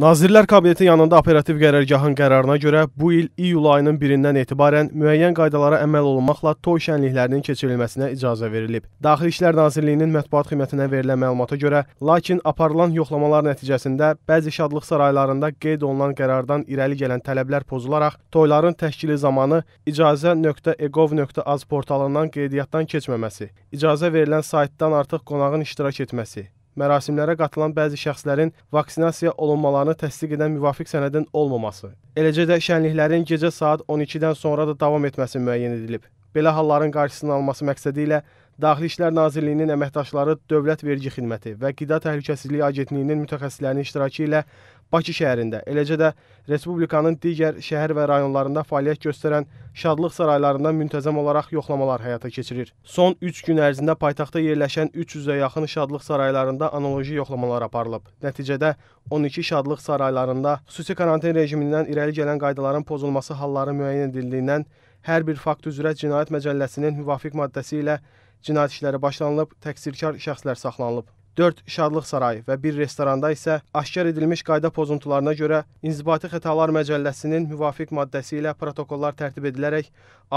Nazirlər Kabineti yanında operativ qərargahın qərarına görə bu il iyul ayının 1-dən etibarən müəyyən qaydalara əməl olunmaqla toy şənliklərinin keçirilməsinə icazə verilib. Daxili İşlər Nazirliyinin mətbuat xidmətinə verilən məlumata görə, lakin aparılan yoxlamalar nəticəsində bəzi şadlıq saraylarında qeyd olunan qərardan irəli gələn tələblər pozularaq toyların təşkili zamanı icazə.egov.az portalından qeydiyyatdan keçməməsi, icazə verilən saytdan artıq qonağın iştirak etməsi mərasimlərə qatılan bəzi şəxslərin vaksinasiya olunmalarını təsdiq edən müvafiq sənədin olmaması, eləcə də şənliklərin gecə saat 12-dən sonra da davam etməsi müəyyən edilib. Belə halların qarşısının alınması məqsədi ilə Daxili İşlər Nazirliyinin əməkdaşları Dövlət Vergi Xidməti və Qida Təhlükəsizliyi Agentliyinin mütəxəssislərinin iştirakı ilə Bakı şəhərində, eləcə də Respublikanın digər şəhər və rayonlarında fəaliyyət göstərən şadlıq saraylarında müntəzəm olaraq yoxlamalar həyata keçirir. Son 3 gün ərzində paytaxtda yerləşən 300-ə yaxın şadlıq saraylarında analoji yoxlamalar aparılıb. Nəticədə 12 şadlıq saraylarında xüsusi karantin rejimindən irəli gələn qaydaların pozulması halları müəyyən edildiyindən hər bir fakt üzrə Cinayət Məcəlləsinin müvafiq maddəsi ilə cinayət işləri başlanılıb, təqsirkar şəxslər saxlanılıb. 4 şadlıq sarayı və bir restoranda isə aşkar edilmiş qayda pozuntularına görə İnzibati Xətalar Məcəlləsinin müvafiq maddəsi ilə protokollar tərtib edilərək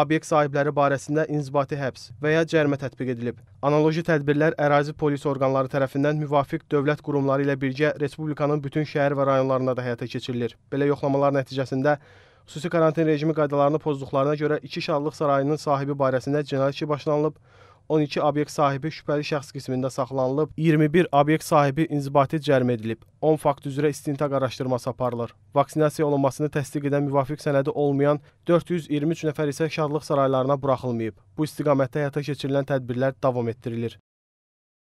obyekt sahibləri barəsində inzibati həbs və ya cərimə tətbiq edilib. Analoji tədbirlər ərazi polis orqanları tərəfindən müvafiq dövlət qurumları ilə birgə Respublikanın bütün şəhər və rayonlarında da həyata keçirilir. Belə yoxlamalar nəticəsində xüsusi karantin rejimi qaydalarını pozduqlarına görə iki şadlıq sarayının sahibi barəsində cinayət işi başlanılıb, 12 obyekt sahibi şübhəli şəxs qismində saxlanılıb, 21 obyekt sahibi inzibati cərimə edilib. 10 fakt üzrə istintaq araşdırması aparılır. Vaksinasiya olunmasını təsdiq edən müvafiq sənədi olmayan 423 nəfər isə şadlıq saraylarına buraxılmayıb. Bu istiqamətdə həyata keçirilən tədbirlər davam etdirilir.